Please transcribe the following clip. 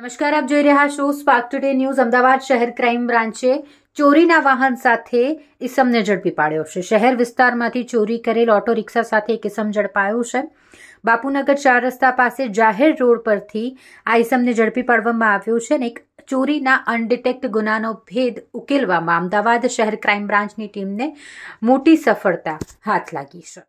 નમસ્કાર આપ જોઈ રહ્યા છો સ્પાર્ક ટુડે ન્યૂઝ અમદાવાદ શહેર ક્રાઇમ બ્રાન્ચે ચોરીના વાહન સાથે ઇસમને ઝડપી પાડ્યો છે શહેર વિસ્તારમાંથી ચોરી કરેલ ઓટો રિક્ષા સાથે એક ઇસમ ઝડપાયો છે બાપુનગર ચાર રસ્તા પાસે જાહેર રોડ પરથી આ ઇસમને ઝડપી પાડવામાં આવ્યો છે અને એક ચોરીના અનડિટેક્ટ ગુનાનો ભેદ ઉકેલવામાં અમદાવાદ શહેર ક્રાઇમ બ્રાન્ચની ટીમને મોટી સફળતા હાથ લાગી છે